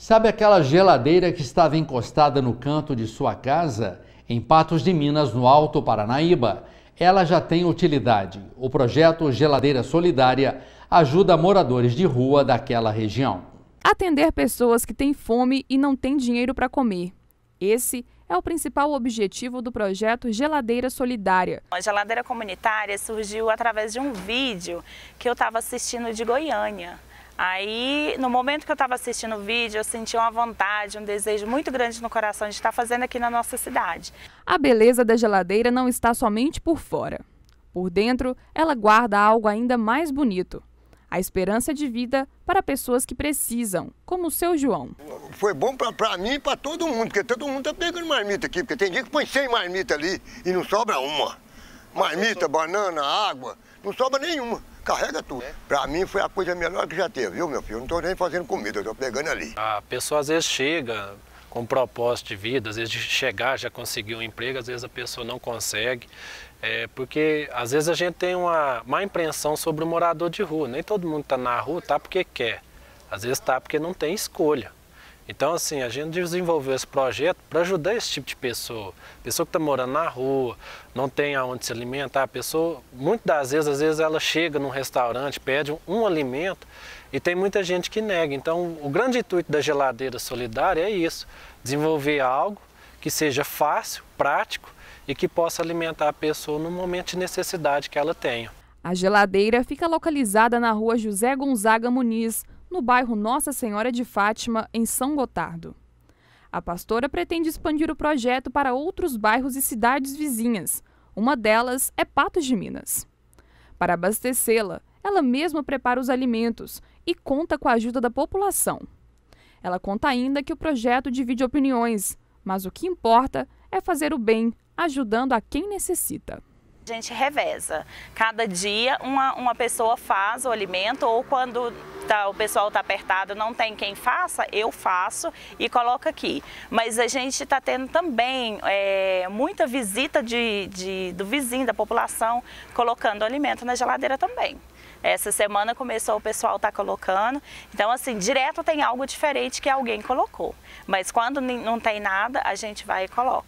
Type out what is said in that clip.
Sabe aquela geladeira que estava encostada no canto de sua casa? Em Patos de Minas, no Alto Paranaíba, ela já tem utilidade. O projeto Geladeira Solidária ajuda moradores de rua daquela região. Atender pessoas que têm fome e não têm dinheiro para comer. Esse é o principal objetivo do projeto Geladeira Solidária. A geladeira comunitária surgiu através de um vídeo que eu estava assistindo de Goiânia. Aí, no momento que eu estava assistindo o vídeo, eu senti uma vontade, um desejo muito grande no coração de estar fazendo aqui na nossa cidade. A beleza da geladeira não está somente por fora. Por dentro, ela guarda algo ainda mais bonito. A esperança de vida para pessoas que precisam, como o seu João. Foi bom para mim e para todo mundo, porque todo mundo está pegando marmita aqui, porque tem dia que põe 100 marmitas ali e não sobra uma. Marmita, banana, água, não sobra nenhuma carrega tudo. É. Pra mim foi a coisa melhor que já teve, viu, meu filho? Eu não estou nem fazendo comida, eu pegando ali. A pessoa às vezes chega com um propósito de vida, às vezes de chegar, já conseguir um emprego, às vezes a pessoa não consegue. É, porque às vezes a gente tem uma má impressão sobre o morador de rua. Nem todo mundo está na rua, tá porque quer. Às vezes tá porque não tem escolha. Então, assim, a gente desenvolveu esse projeto para ajudar esse tipo de pessoa. Pessoa que está morando na rua, não tem aonde se alimentar. A pessoa, muitas das vezes, às vezes ela chega num restaurante, pede um, um alimento e tem muita gente que nega. Então, o grande intuito da geladeira solidária é isso: desenvolver algo que seja fácil, prático e que possa alimentar a pessoa no momento de necessidade que ela tenha. A geladeira fica localizada na rua José Gonzaga Muniz no bairro Nossa Senhora de Fátima, em São Gotardo. A pastora pretende expandir o projeto para outros bairros e cidades vizinhas. Uma delas é Patos de Minas. Para abastecê-la, ela mesma prepara os alimentos e conta com a ajuda da população. Ela conta ainda que o projeto divide opiniões, mas o que importa é fazer o bem, ajudando a quem necessita. A gente reveza. Cada dia uma, uma pessoa faz o alimento ou quando tá, o pessoal está apertado, não tem quem faça, eu faço e coloco aqui. Mas a gente está tendo também é, muita visita de, de, do vizinho, da população, colocando alimento na geladeira também. Essa semana começou o pessoal estar tá colocando. Então, assim, direto tem algo diferente que alguém colocou. Mas quando não tem nada, a gente vai e coloca.